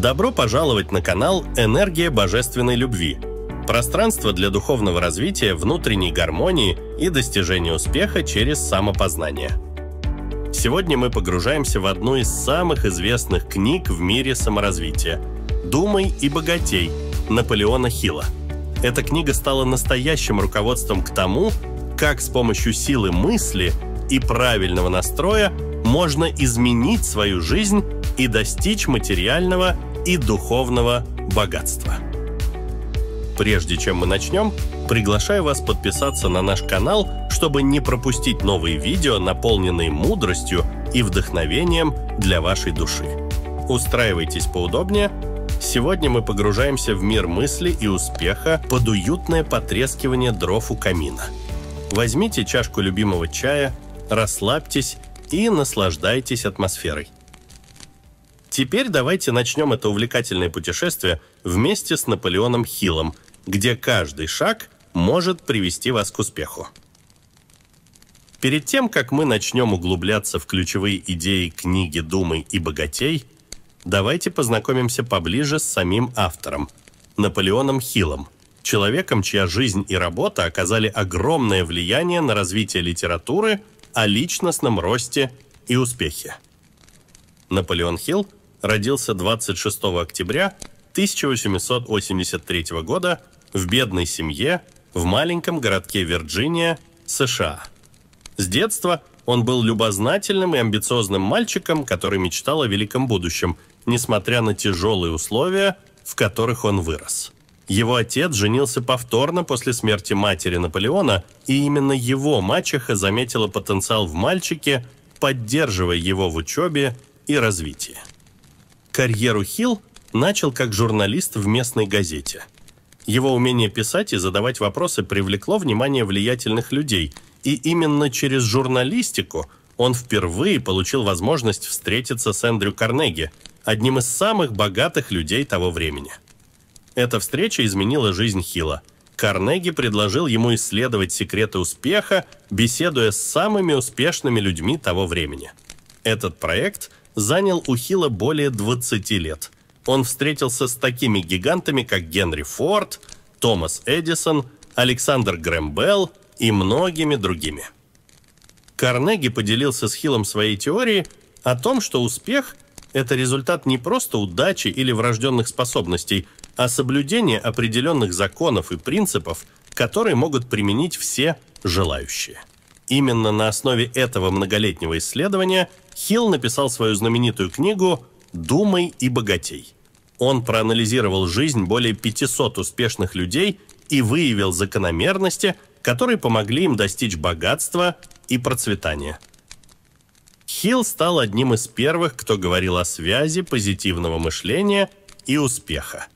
Добро пожаловать на канал «Энергия божественной любви». Пространство для духовного развития, внутренней гармонии и достижения успеха через самопознание. Сегодня мы погружаемся в одну из самых известных книг в мире саморазвития «Думай и богатей» Наполеона Хилла. Эта книга стала настоящим руководством к тому, как с помощью силы мысли и правильного настроя можно изменить свою жизнь и достичь материального и духовного богатства. Прежде чем мы начнем, приглашаю вас подписаться на наш канал, чтобы не пропустить новые видео, наполненные мудростью и вдохновением для вашей души. Устраивайтесь поудобнее. Сегодня мы погружаемся в мир мысли и успеха под уютное потрескивание дров у камина. Возьмите чашку любимого чая, расслабьтесь и наслаждайтесь атмосферой. Теперь давайте начнем это увлекательное путешествие вместе с Наполеоном Хиллом, где каждый шаг может привести вас к успеху. Перед тем, как мы начнем углубляться в ключевые идеи книги «Думы и богатей», давайте познакомимся поближе с самим автором, Наполеоном Хиллом, человеком, чья жизнь и работа оказали огромное влияние на развитие литературы, о личностном росте и успехе. Наполеон Хилл – родился 26 октября 1883 года в бедной семье в маленьком городке Вирджиния, США. С детства он был любознательным и амбициозным мальчиком, который мечтал о великом будущем, несмотря на тяжелые условия, в которых он вырос. Его отец женился повторно после смерти матери Наполеона, и именно его мачеха заметила потенциал в мальчике, поддерживая его в учебе и развитии. Карьеру Хилл начал как журналист в местной газете. Его умение писать и задавать вопросы привлекло внимание влиятельных людей, и именно через журналистику он впервые получил возможность встретиться с Эндрю Карнеги, одним из самых богатых людей того времени. Эта встреча изменила жизнь Хилла. Карнеги предложил ему исследовать секреты успеха, беседуя с самыми успешными людьми того времени. Этот проект – занял у Хилла более 20 лет. Он встретился с такими гигантами, как Генри Форд, Томас Эдисон, Александр Грэм Белл и многими другими. Карнеги поделился с Хиллом своей теорией о том, что успех – это результат не просто удачи или врожденных способностей, а соблюдения определенных законов и принципов, которые могут применить все желающие. Именно на основе этого многолетнего исследования Хилл написал свою знаменитую книгу «Думай и богатей». Он проанализировал жизнь более 500 успешных людей и выявил закономерности, которые помогли им достичь богатства и процветания. Хилл стал одним из первых, кто говорил о связи позитивного мышления и успеха.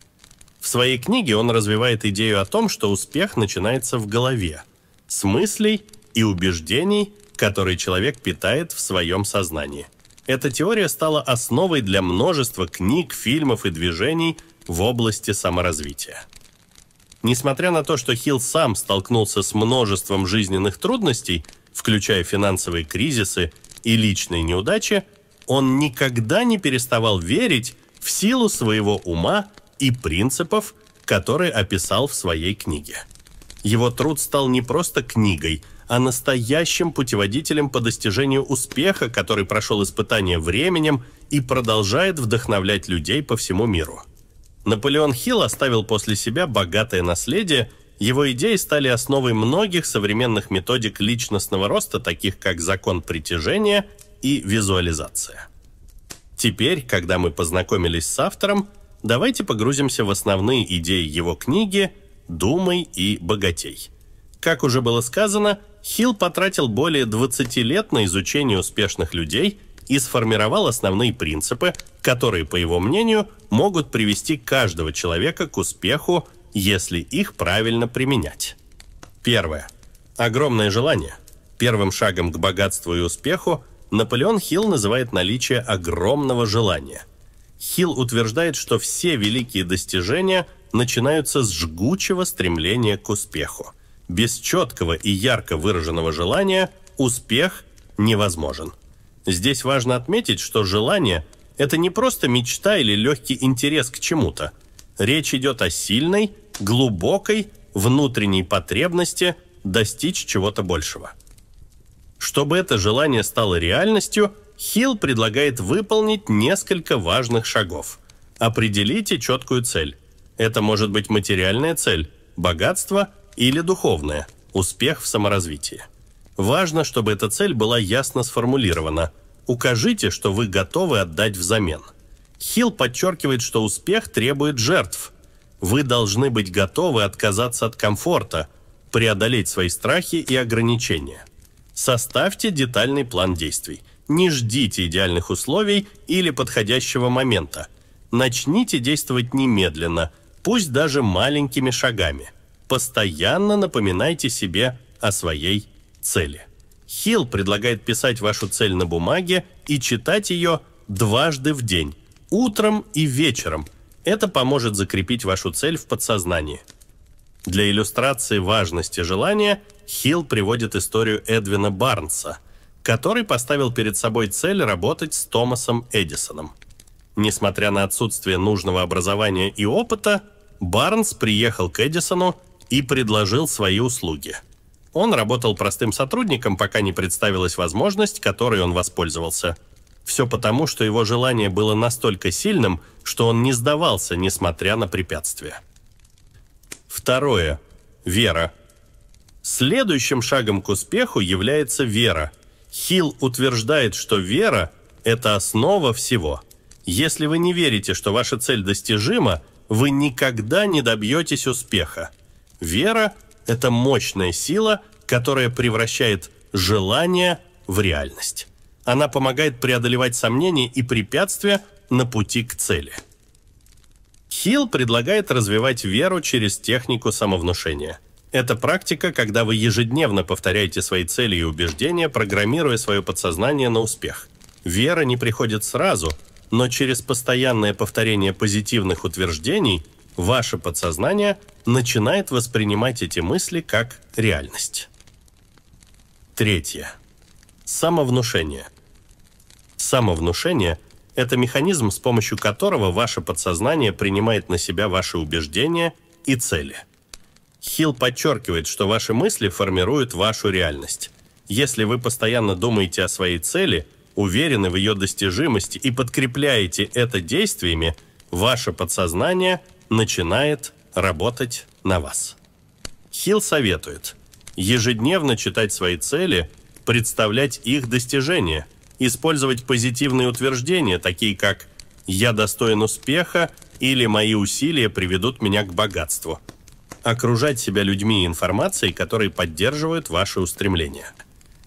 В своей книге он развивает идею о том, что успех начинается в голове, с мыслей – и убеждений, которые человек питает в своем сознании. Эта теория стала основой для множества книг, фильмов и движений в области саморазвития. Несмотря на то, что Хилл сам столкнулся с множеством жизненных трудностей, включая финансовые кризисы и личные неудачи, он никогда не переставал верить в силу своего ума и принципов, которые описал в своей книге. Его труд стал не просто книгой, а настоящим путеводителем по достижению успеха, который прошел испытание временем и продолжает вдохновлять людей по всему миру. Наполеон Хилл оставил после себя богатое наследие, его идеи стали основой многих современных методик личностного роста, таких как закон притяжения и визуализация. Теперь, когда мы познакомились с автором, давайте погрузимся в основные идеи его книги «Думай и богатей». Как уже было сказано – Хилл потратил более 20 лет на изучение успешных людей и сформировал основные принципы, которые, по его мнению, могут привести каждого человека к успеху, если их правильно применять. Первое. Огромное желание. Первым шагом к богатству и успеху Наполеон Хилл называет наличие огромного желания. Хилл утверждает, что все великие достижения начинаются с жгучего стремления к успеху – без четкого и ярко выраженного желания успех невозможен. Здесь важно отметить, что желание – это не просто мечта или легкий интерес к чему-то. Речь идет о сильной, глубокой, внутренней потребности достичь чего-то большего. Чтобы это желание стало реальностью, Хилл предлагает выполнить несколько важных шагов. Определите четкую цель. Это может быть материальная цель – богатство – или духовное – успех в саморазвитии. Важно, чтобы эта цель была ясно сформулирована. Укажите, что вы готовы отдать взамен. Хилл подчеркивает, что успех требует жертв. Вы должны быть готовы отказаться от комфорта, преодолеть свои страхи и ограничения. Составьте детальный план действий. Не ждите идеальных условий или подходящего момента. Начните действовать немедленно, пусть даже маленькими шагами – постоянно напоминайте себе о своей цели. Хилл предлагает писать вашу цель на бумаге и читать ее дважды в день, утром и вечером. Это поможет закрепить вашу цель в подсознании. Для иллюстрации важности желания Хилл приводит историю Эдвина Барнса, который поставил перед собой цель работать с Томасом Эдисоном. Несмотря на отсутствие нужного образования и опыта, Барнс приехал к Эдисону и предложил свои услуги. Он работал простым сотрудником, пока не представилась возможность, которой он воспользовался. Все потому, что его желание было настолько сильным, что он не сдавался, несмотря на препятствия. Второе. Вера. Следующим шагом к успеху является вера. Хилл утверждает, что вера – это основа всего. Если вы не верите, что ваша цель достижима, вы никогда не добьетесь успеха – Вера – это мощная сила, которая превращает желание в реальность. Она помогает преодолевать сомнения и препятствия на пути к цели. Хилл предлагает развивать веру через технику самовнушения. Это практика, когда вы ежедневно повторяете свои цели и убеждения, программируя свое подсознание на успех. Вера не приходит сразу, но через постоянное повторение позитивных утверждений ваше подсознание начинает воспринимать эти мысли как реальность. Третье. Самовнушение. Самовнушение – это механизм, с помощью которого ваше подсознание принимает на себя ваши убеждения и цели. Хилл подчеркивает, что ваши мысли формируют вашу реальность. Если вы постоянно думаете о своей цели, уверены в ее достижимости и подкрепляете это действиями, ваше подсознание – начинает работать на вас. Хилл советует ежедневно читать свои цели, представлять их достижения, использовать позитивные утверждения, такие как «я достоин успеха» или «мои усилия приведут меня к богатству». Окружать себя людьми и информацией, которые поддерживают ваши устремления.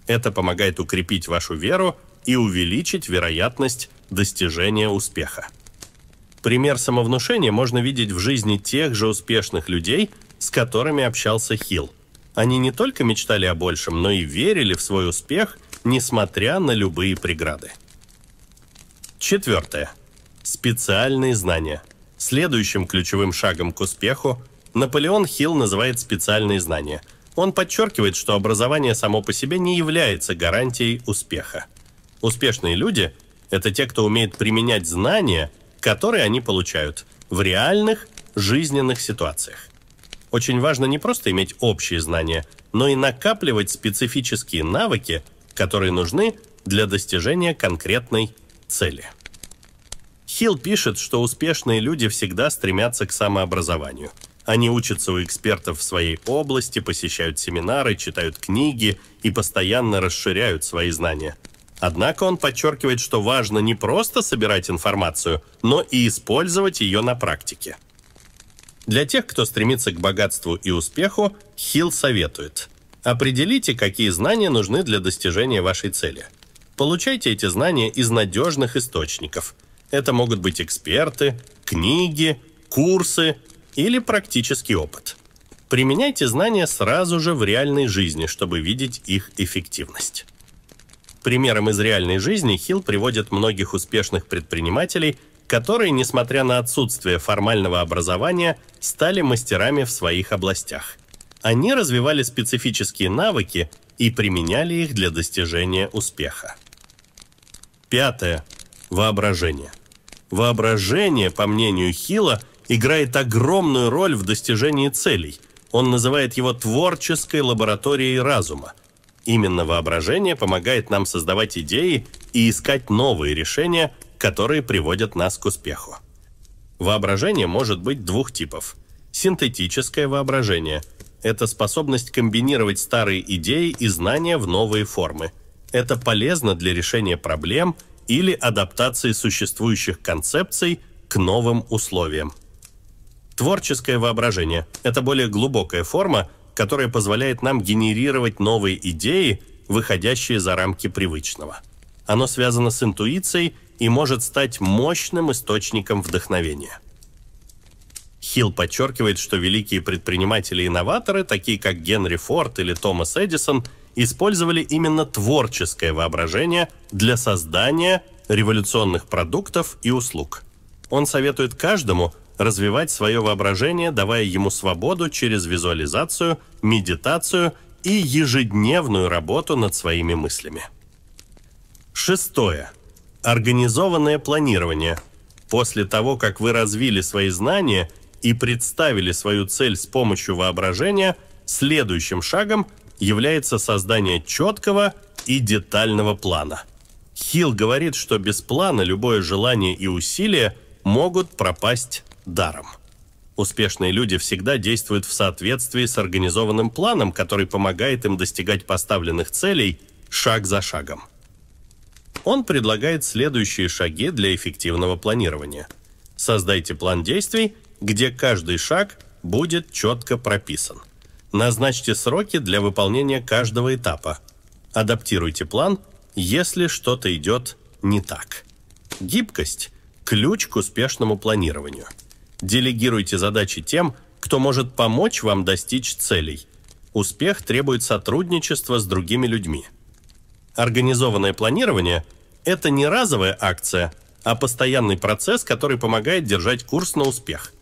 Это помогает укрепить вашу веру и увеличить вероятность достижения успеха. Пример самовнушения можно видеть в жизни тех же успешных людей, с которыми общался Хилл. Они не только мечтали о большем, но и верили в свой успех, несмотря на любые преграды. Четвертое. Специальные знания. Следующим ключевым шагом к успеху Наполеон Хилл называет специальные знания. Он подчеркивает, что образование само по себе не является гарантией успеха. Успешные люди – это те, кто умеет применять знания – которые они получают в реальных жизненных ситуациях. Очень важно не просто иметь общие знания, но и накапливать специфические навыки, которые нужны для достижения конкретной цели. Хилл пишет, что успешные люди всегда стремятся к самообразованию. Они учатся у экспертов в своей области, посещают семинары, читают книги и постоянно расширяют свои знания – Однако он подчеркивает, что важно не просто собирать информацию, но и использовать ее на практике. Для тех, кто стремится к богатству и успеху, Хилл советует. Определите, какие знания нужны для достижения вашей цели. Получайте эти знания из надежных источников. Это могут быть эксперты, книги, курсы или практический опыт. Применяйте знания сразу же в реальной жизни, чтобы видеть их эффективность примером из реальной жизни Хилл приводит многих успешных предпринимателей, которые, несмотря на отсутствие формального образования, стали мастерами в своих областях. Они развивали специфические навыки и применяли их для достижения успеха. Пятое. Воображение. Воображение, по мнению Хилла, играет огромную роль в достижении целей. Он называет его творческой лабораторией разума – Именно воображение помогает нам создавать идеи и искать новые решения, которые приводят нас к успеху. Воображение может быть двух типов. Синтетическое воображение – это способность комбинировать старые идеи и знания в новые формы. Это полезно для решения проблем или адаптации существующих концепций к новым условиям. Творческое воображение – это более глубокая форма – которое позволяет нам генерировать новые идеи, выходящие за рамки привычного. Оно связано с интуицией и может стать мощным источником вдохновения. Хилл подчеркивает, что великие предприниматели и новаторы, такие как Генри Форд или Томас Эдисон, использовали именно творческое воображение для создания революционных продуктов и услуг. Он советует каждому – развивать свое воображение, давая ему свободу через визуализацию, медитацию и ежедневную работу над своими мыслями. Шестое. Организованное планирование. После того, как вы развили свои знания и представили свою цель с помощью воображения, следующим шагом является создание четкого и детального плана. Хилл говорит, что без плана любое желание и усилие могут пропасть даром. Успешные люди всегда действуют в соответствии с организованным планом, который помогает им достигать поставленных целей шаг за шагом. Он предлагает следующие шаги для эффективного планирования. Создайте план действий, где каждый шаг будет четко прописан. Назначьте сроки для выполнения каждого этапа. Адаптируйте план, если что-то идет не так. Гибкость – ключ к успешному планированию – Делегируйте задачи тем, кто может помочь вам достичь целей. Успех требует сотрудничества с другими людьми. Организованное планирование – это не разовая акция, а постоянный процесс, который помогает держать курс на успех.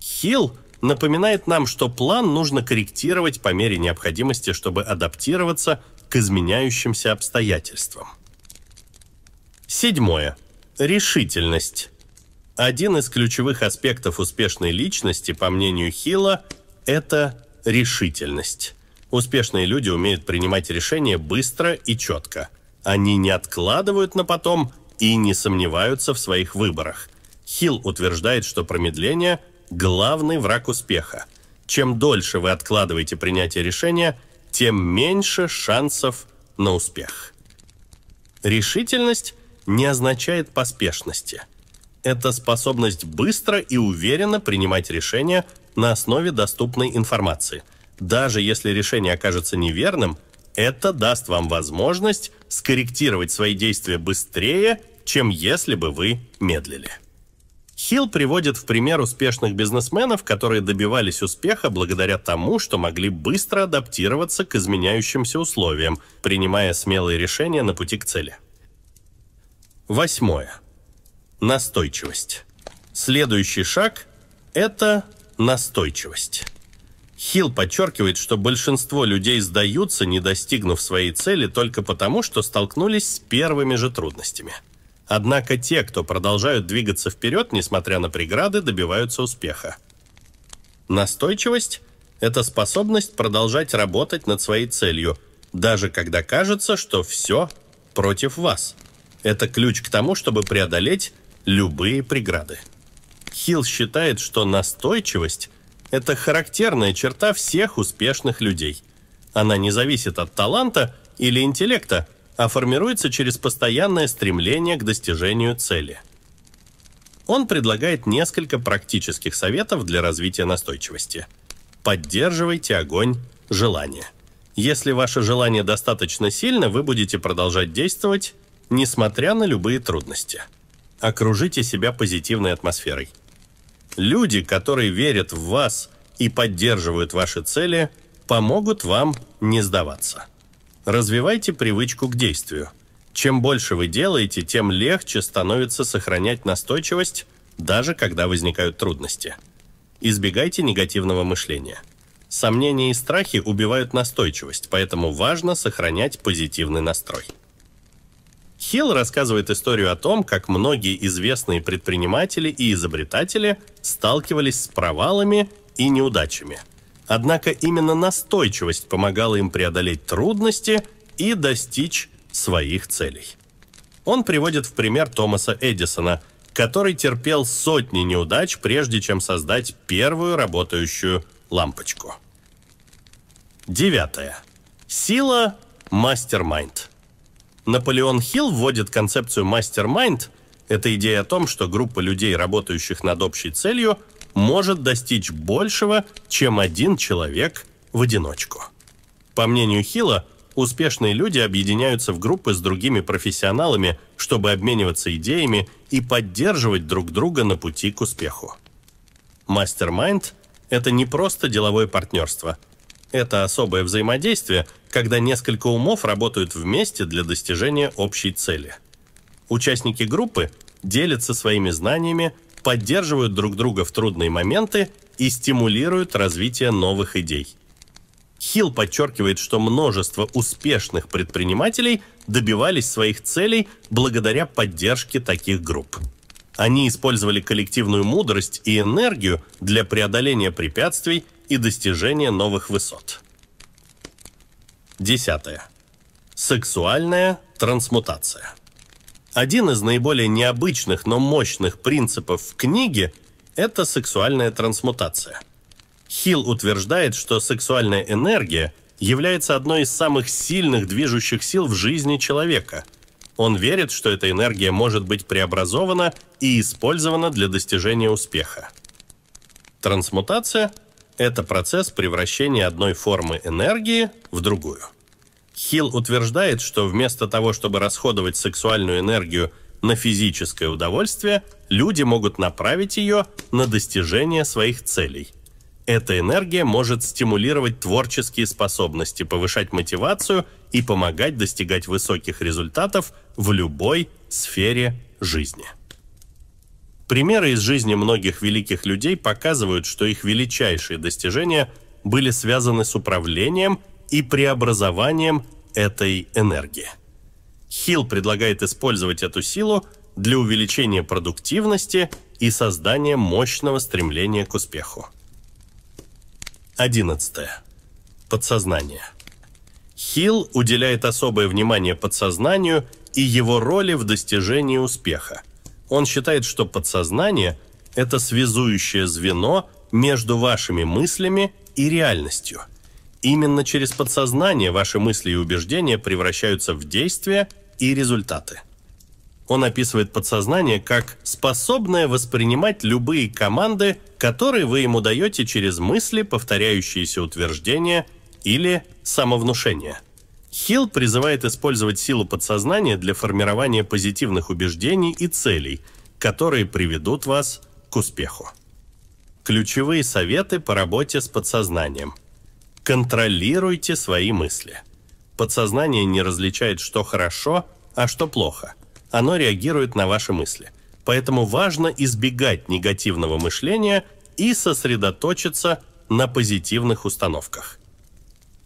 Хилл напоминает нам, что план нужно корректировать по мере необходимости, чтобы адаптироваться к изменяющимся обстоятельствам. Седьмое. Решительность. Один из ключевых аспектов успешной личности, по мнению Хилла, это решительность. Успешные люди умеют принимать решения быстро и четко. Они не откладывают на потом и не сомневаются в своих выборах. Хилл утверждает, что промедление – главный враг успеха. Чем дольше вы откладываете принятие решения, тем меньше шансов на успех. Решительность не означает поспешности. – это способность быстро и уверенно принимать решения на основе доступной информации. Даже если решение окажется неверным, это даст вам возможность скорректировать свои действия быстрее, чем если бы вы медлили. Хилл приводит в пример успешных бизнесменов, которые добивались успеха благодаря тому, что могли быстро адаптироваться к изменяющимся условиям, принимая смелые решения на пути к цели. Восьмое. Настойчивость. Следующий шаг – это настойчивость. Хилл подчеркивает, что большинство людей сдаются, не достигнув своей цели, только потому, что столкнулись с первыми же трудностями. Однако те, кто продолжают двигаться вперед, несмотря на преграды, добиваются успеха. Настойчивость – это способность продолжать работать над своей целью, даже когда кажется, что все против вас. Это ключ к тому, чтобы преодолеть любые преграды. Хилл считает, что настойчивость – это характерная черта всех успешных людей. Она не зависит от таланта или интеллекта, а формируется через постоянное стремление к достижению цели. Он предлагает несколько практических советов для развития настойчивости. Поддерживайте огонь желания. Если ваше желание достаточно сильно, вы будете продолжать действовать, несмотря на любые трудности – окружите себя позитивной атмосферой. Люди, которые верят в вас и поддерживают ваши цели, помогут вам не сдаваться. Развивайте привычку к действию. Чем больше вы делаете, тем легче становится сохранять настойчивость, даже когда возникают трудности. Избегайте негативного мышления. Сомнения и страхи убивают настойчивость, поэтому важно сохранять позитивный настрой. Хилл рассказывает историю о том, как многие известные предприниматели и изобретатели сталкивались с провалами и неудачами. Однако именно настойчивость помогала им преодолеть трудности и достичь своих целей. Он приводит в пример Томаса Эдисона, который терпел сотни неудач, прежде чем создать первую работающую лампочку. Девятое. Сила мастер-майнд. Наполеон Хилл вводит концепцию мастер-майнд. Это идея о том, что группа людей, работающих над общей целью, может достичь большего, чем один человек в одиночку. По мнению Хилла, успешные люди объединяются в группы с другими профессионалами, чтобы обмениваться идеями и поддерживать друг друга на пути к успеху. Мастер-майнд – это не просто деловое партнерство. Это особое взаимодействие, когда несколько умов работают вместе для достижения общей цели. Участники группы делятся своими знаниями, поддерживают друг друга в трудные моменты и стимулируют развитие новых идей. Хилл подчеркивает, что множество успешных предпринимателей добивались своих целей благодаря поддержке таких групп. Они использовали коллективную мудрость и энергию для преодоления препятствий и достижения новых высот. Десятое. Сексуальная трансмутация. Один из наиболее необычных, но мощных принципов в книге – это сексуальная трансмутация. Хилл утверждает, что сексуальная энергия является одной из самых сильных движущих сил в жизни человека. Он верит, что эта энергия может быть преобразована и использована для достижения успеха. Трансмутация – это процесс превращения одной формы энергии в другую. Хилл утверждает, что вместо того, чтобы расходовать сексуальную энергию на физическое удовольствие, люди могут направить ее на достижение своих целей. Эта энергия может стимулировать творческие способности, повышать мотивацию и помогать достигать высоких результатов в любой сфере жизни. Примеры из жизни многих великих людей показывают, что их величайшие достижения были связаны с управлением и преобразованием этой энергии. Хилл предлагает использовать эту силу для увеличения продуктивности и создания мощного стремления к успеху. 11. Подсознание. Хилл уделяет особое внимание подсознанию и его роли в достижении успеха – он считает, что подсознание – это связующее звено между вашими мыслями и реальностью. Именно через подсознание ваши мысли и убеждения превращаются в действия и результаты. Он описывает подсознание как способное воспринимать любые команды, которые вы ему даете через мысли, повторяющиеся утверждения или самовнушение – Хилл призывает использовать силу подсознания для формирования позитивных убеждений и целей, которые приведут вас к успеху. Ключевые советы по работе с подсознанием. Контролируйте свои мысли. Подсознание не различает, что хорошо, а что плохо. Оно реагирует на ваши мысли. Поэтому важно избегать негативного мышления и сосредоточиться на позитивных установках.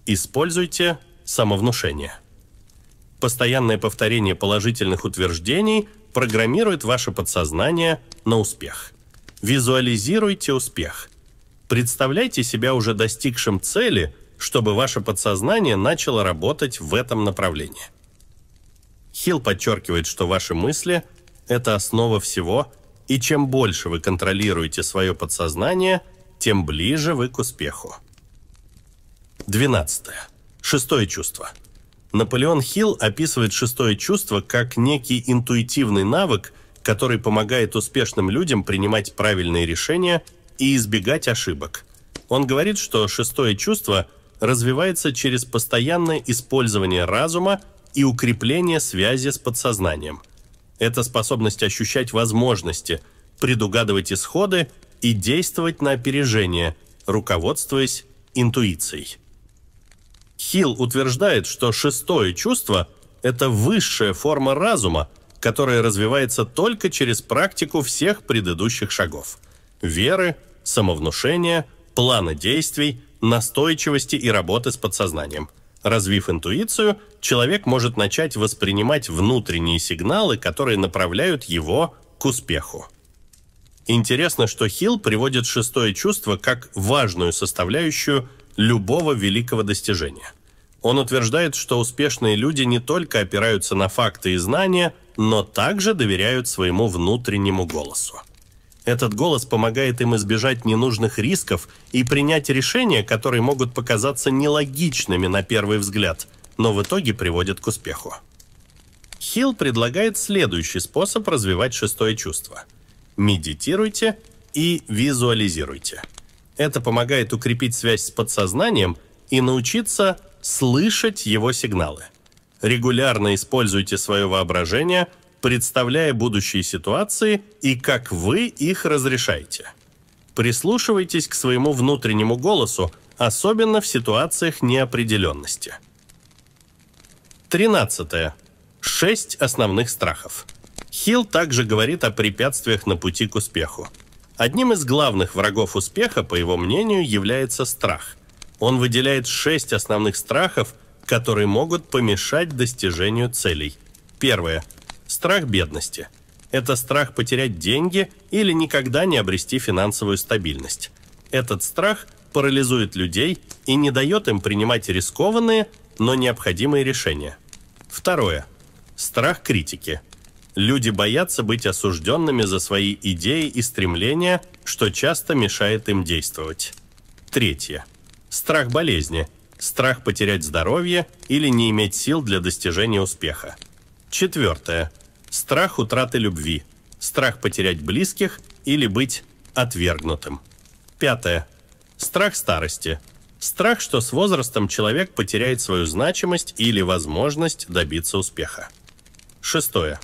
Используйте самовнушение. Постоянное повторение положительных утверждений программирует ваше подсознание на успех. Визуализируйте успех. Представляйте себя уже достигшим цели, чтобы ваше подсознание начало работать в этом направлении. Хилл подчеркивает, что ваши мысли – это основа всего, и чем больше вы контролируете свое подсознание, тем ближе вы к успеху. 12. Шестое чувство. Наполеон Хилл описывает шестое чувство как некий интуитивный навык, который помогает успешным людям принимать правильные решения и избегать ошибок. Он говорит, что шестое чувство развивается через постоянное использование разума и укрепление связи с подсознанием. Это способность ощущать возможности, предугадывать исходы и действовать на опережение, руководствуясь интуицией. Хилл утверждает, что шестое чувство – это высшая форма разума, которая развивается только через практику всех предыдущих шагов – веры, самовнушения, плана действий, настойчивости и работы с подсознанием. Развив интуицию, человек может начать воспринимать внутренние сигналы, которые направляют его к успеху. Интересно, что Хилл приводит шестое чувство как важную составляющую – любого великого достижения. Он утверждает, что успешные люди не только опираются на факты и знания, но также доверяют своему внутреннему голосу. Этот голос помогает им избежать ненужных рисков и принять решения, которые могут показаться нелогичными на первый взгляд, но в итоге приводят к успеху. Хилл предлагает следующий способ развивать шестое чувство. Медитируйте и визуализируйте. Это помогает укрепить связь с подсознанием и научиться слышать его сигналы. Регулярно используйте свое воображение, представляя будущие ситуации и как вы их разрешаете. Прислушивайтесь к своему внутреннему голосу, особенно в ситуациях неопределенности. 13. Шесть основных страхов. Хилл также говорит о препятствиях на пути к успеху – Одним из главных врагов успеха, по его мнению, является страх. Он выделяет шесть основных страхов, которые могут помешать достижению целей. Первое. Страх бедности. Это страх потерять деньги или никогда не обрести финансовую стабильность. Этот страх парализует людей и не дает им принимать рискованные, но необходимые решения. Второе. Страх критики – Люди боятся быть осужденными за свои идеи и стремления, что часто мешает им действовать. Третье. Страх болезни. Страх потерять здоровье или не иметь сил для достижения успеха. Четвертое. Страх утраты любви. Страх потерять близких или быть отвергнутым. Пятое. Страх старости. Страх, что с возрастом человек потеряет свою значимость или возможность добиться успеха. Шестое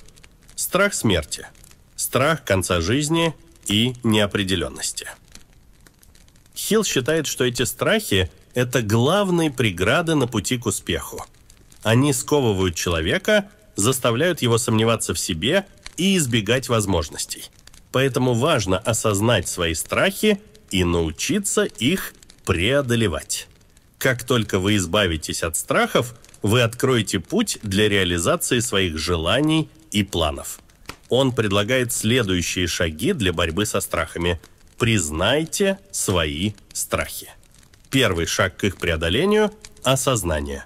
страх смерти, страх конца жизни и неопределенности. Хилл считает, что эти страхи – это главные преграды на пути к успеху. Они сковывают человека, заставляют его сомневаться в себе и избегать возможностей. Поэтому важно осознать свои страхи и научиться их преодолевать. Как только вы избавитесь от страхов, вы откроете путь для реализации своих желаний и планов. Он предлагает следующие шаги для борьбы со страхами. Признайте свои страхи. Первый шаг к их преодолению – осознание.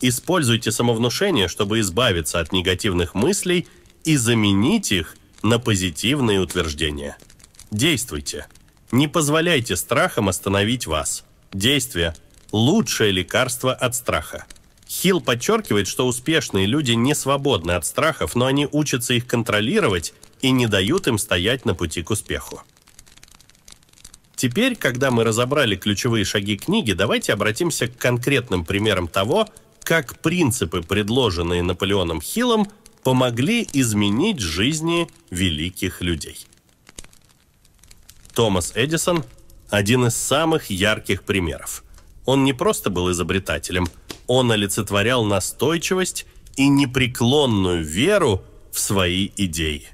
Используйте самовнушение, чтобы избавиться от негативных мыслей и заменить их на позитивные утверждения. Действуйте. Не позволяйте страхам остановить вас. Действие – лучшее лекарство от страха. Хилл подчеркивает, что успешные люди не свободны от страхов, но они учатся их контролировать и не дают им стоять на пути к успеху. Теперь, когда мы разобрали ключевые шаги книги, давайте обратимся к конкретным примерам того, как принципы, предложенные Наполеоном Хиллом, помогли изменить жизни великих людей. Томас Эдисон – один из самых ярких примеров. Он не просто был изобретателем – он олицетворял настойчивость и непреклонную веру в свои идеи.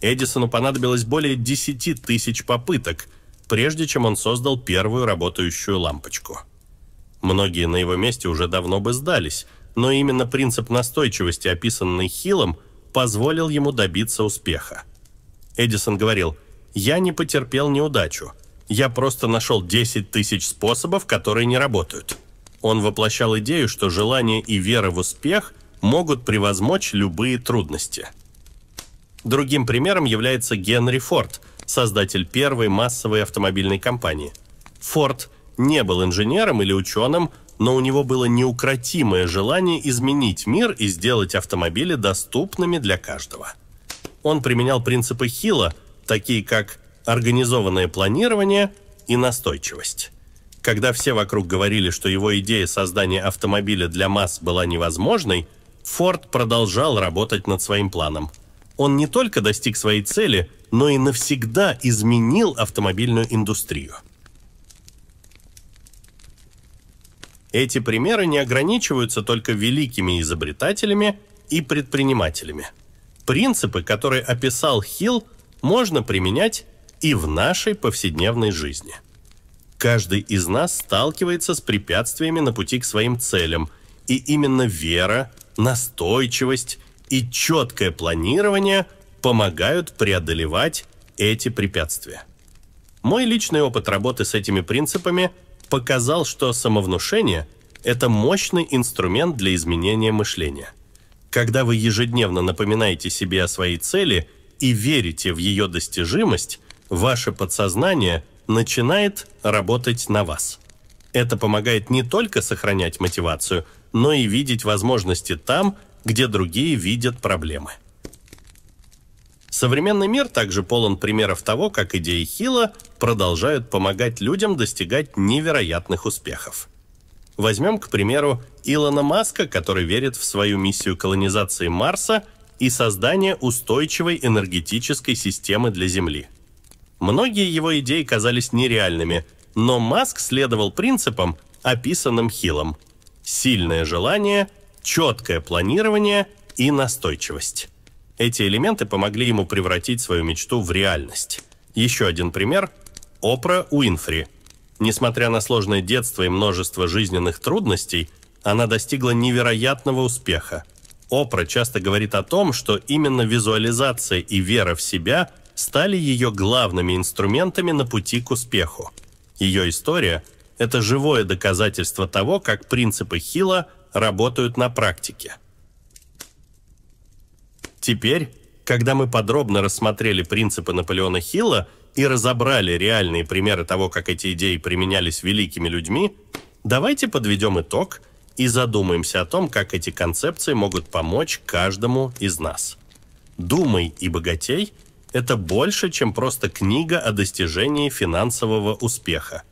Эдисону понадобилось более 10 тысяч попыток, прежде чем он создал первую работающую лампочку. Многие на его месте уже давно бы сдались, но именно принцип настойчивости, описанный Хиллом, позволил ему добиться успеха. Эдисон говорил, «Я не потерпел неудачу. Я просто нашел 10 тысяч способов, которые не работают». Он воплощал идею, что желание и вера в успех могут превозмочь любые трудности. Другим примером является Генри Форд, создатель первой массовой автомобильной компании. Форд не был инженером или ученым, но у него было неукротимое желание изменить мир и сделать автомобили доступными для каждого. Он применял принципы Хилла, такие как организованное планирование и настойчивость. Когда все вокруг говорили, что его идея создания автомобиля для масс была невозможной, Форд продолжал работать над своим планом. Он не только достиг своей цели, но и навсегда изменил автомобильную индустрию. Эти примеры не ограничиваются только великими изобретателями и предпринимателями. Принципы, которые описал Хилл, можно применять и в нашей повседневной жизни – Каждый из нас сталкивается с препятствиями на пути к своим целям, и именно вера, настойчивость и четкое планирование помогают преодолевать эти препятствия. Мой личный опыт работы с этими принципами показал, что самовнушение – это мощный инструмент для изменения мышления. Когда вы ежедневно напоминаете себе о своей цели и верите в ее достижимость, ваше подсознание – начинает работать на вас. Это помогает не только сохранять мотивацию, но и видеть возможности там, где другие видят проблемы. Современный мир также полон примеров того, как идеи Хила продолжают помогать людям достигать невероятных успехов. Возьмем, к примеру, Илона Маска, который верит в свою миссию колонизации Марса и создание устойчивой энергетической системы для Земли – Многие его идеи казались нереальными, но Маск следовал принципам, описанным Хиллом. Сильное желание, четкое планирование и настойчивость. Эти элементы помогли ему превратить свою мечту в реальность. Еще один пример – Опра Уинфри. Несмотря на сложное детство и множество жизненных трудностей, она достигла невероятного успеха. Опра часто говорит о том, что именно визуализация и вера в себя – стали ее главными инструментами на пути к успеху. Ее история – это живое доказательство того, как принципы Хила работают на практике. Теперь, когда мы подробно рассмотрели принципы Наполеона Хилла и разобрали реальные примеры того, как эти идеи применялись великими людьми, давайте подведем итог и задумаемся о том, как эти концепции могут помочь каждому из нас. Думай и богатей – это больше, чем просто книга о достижении финансового успеха.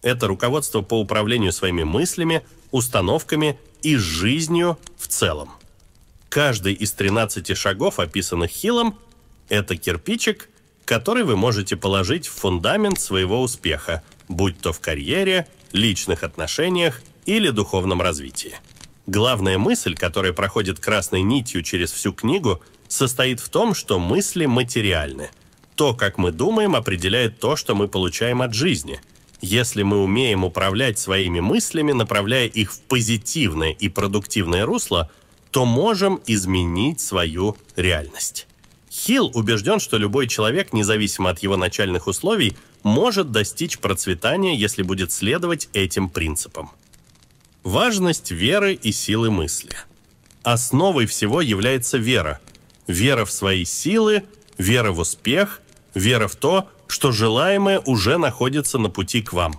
Это руководство по управлению своими мыслями, установками и жизнью в целом. Каждый из 13 шагов, описанных Хиллом, это кирпичик, который вы можете положить в фундамент своего успеха, будь то в карьере, личных отношениях или духовном развитии. Главная мысль, которая проходит красной нитью через всю книгу – состоит в том, что мысли материальны. То, как мы думаем, определяет то, что мы получаем от жизни. Если мы умеем управлять своими мыслями, направляя их в позитивное и продуктивное русло, то можем изменить свою реальность. Хилл убежден, что любой человек, независимо от его начальных условий, может достичь процветания, если будет следовать этим принципам. Важность веры и силы мысли. Основой всего является вера, вера в свои силы, вера в успех, вера в то, что желаемое уже находится на пути к вам.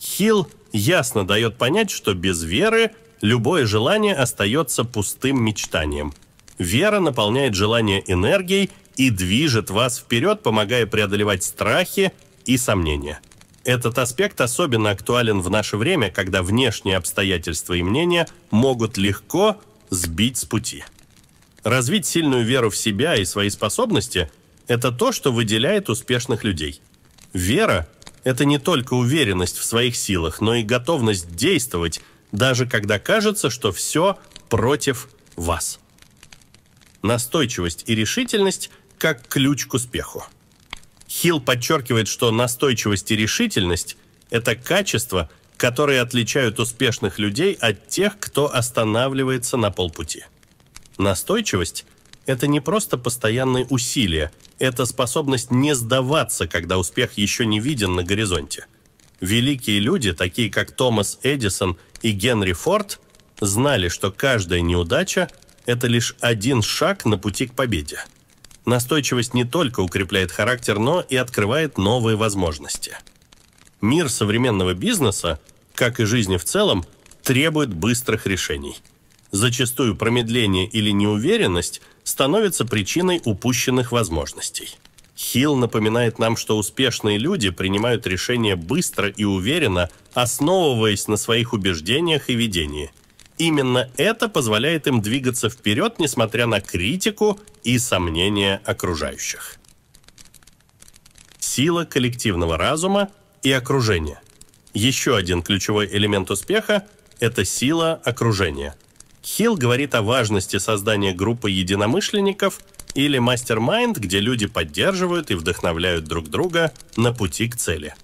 Хилл ясно дает понять, что без веры любое желание остается пустым мечтанием. Вера наполняет желание энергией и движет вас вперед, помогая преодолевать страхи и сомнения. Этот аспект особенно актуален в наше время, когда внешние обстоятельства и мнения могут легко сбить с пути. Развить сильную веру в себя и свои способности – это то, что выделяет успешных людей. Вера – это не только уверенность в своих силах, но и готовность действовать, даже когда кажется, что все против вас. Настойчивость и решительность – как ключ к успеху. Хилл подчеркивает, что настойчивость и решительность – это качества, которые отличают успешных людей от тех, кто останавливается на полпути. Настойчивость – это не просто постоянное усилие, это способность не сдаваться, когда успех еще не виден на горизонте. Великие люди, такие как Томас Эдисон и Генри Форд, знали, что каждая неудача – это лишь один шаг на пути к победе. Настойчивость не только укрепляет характер, но и открывает новые возможности. Мир современного бизнеса, как и жизни в целом, требует быстрых решений – Зачастую промедление или неуверенность становится причиной упущенных возможностей. Хилл напоминает нам, что успешные люди принимают решения быстро и уверенно, основываясь на своих убеждениях и видении. Именно это позволяет им двигаться вперед, несмотря на критику и сомнения окружающих. Сила коллективного разума и окружения. Еще один ключевой элемент успеха – это сила окружения – Хилл говорит о важности создания группы единомышленников или мастер-майнд, где люди поддерживают и вдохновляют друг друга на пути к цели.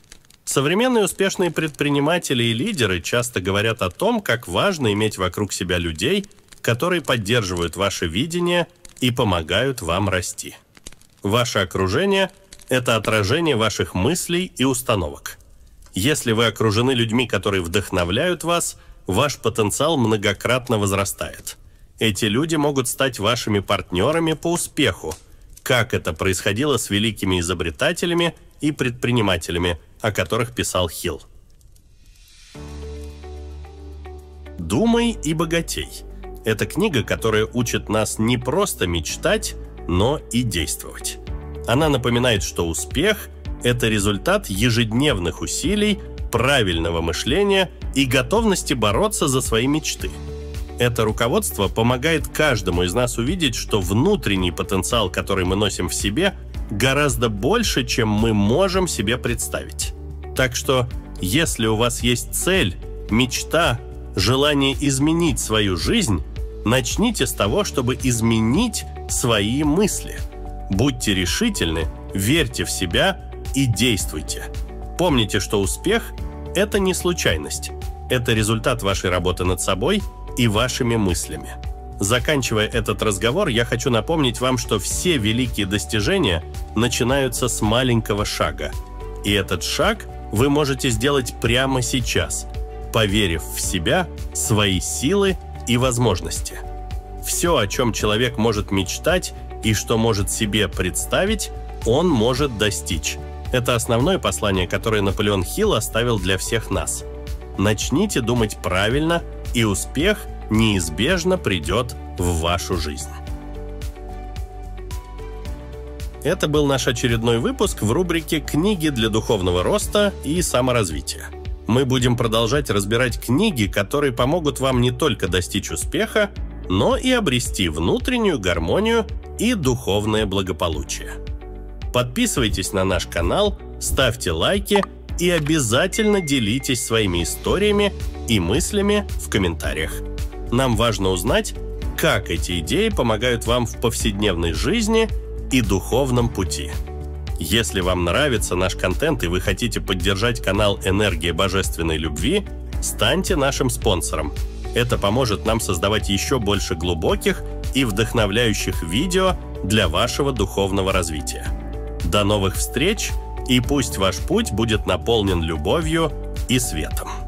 Современные успешные предприниматели и лидеры часто говорят о том, как важно иметь вокруг себя людей, которые поддерживают ваше видение и помогают вам расти. Ваше окружение – это отражение ваших мыслей и установок. Если вы окружены людьми, которые вдохновляют вас – ваш потенциал многократно возрастает. Эти люди могут стать вашими партнерами по успеху, как это происходило с великими изобретателями и предпринимателями, о которых писал Хилл. «Думай и богатей» – это книга, которая учит нас не просто мечтать, но и действовать. Она напоминает, что успех – это результат ежедневных усилий – правильного мышления и готовности бороться за свои мечты. Это руководство помогает каждому из нас увидеть, что внутренний потенциал, который мы носим в себе, гораздо больше, чем мы можем себе представить. Так что, если у вас есть цель, мечта, желание изменить свою жизнь, начните с того, чтобы изменить свои мысли. Будьте решительны, верьте в себя и действуйте. Помните, что успех – это не случайность. Это результат вашей работы над собой и вашими мыслями. Заканчивая этот разговор, я хочу напомнить вам, что все великие достижения начинаются с маленького шага. И этот шаг вы можете сделать прямо сейчас, поверив в себя, свои силы и возможности. Все, о чем человек может мечтать и что может себе представить, он может достичь это основное послание, которое Наполеон Хилл оставил для всех нас. Начните думать правильно, и успех неизбежно придет в вашу жизнь. Это был наш очередной выпуск в рубрике «Книги для духовного роста и саморазвития». Мы будем продолжать разбирать книги, которые помогут вам не только достичь успеха, но и обрести внутреннюю гармонию и духовное благополучие. Подписывайтесь на наш канал, ставьте лайки и обязательно делитесь своими историями и мыслями в комментариях. Нам важно узнать, как эти идеи помогают вам в повседневной жизни и духовном пути. Если вам нравится наш контент и вы хотите поддержать канал «Энергия божественной любви», станьте нашим спонсором. Это поможет нам создавать еще больше глубоких и вдохновляющих видео для вашего духовного развития. До новых встреч, и пусть ваш путь будет наполнен любовью и светом.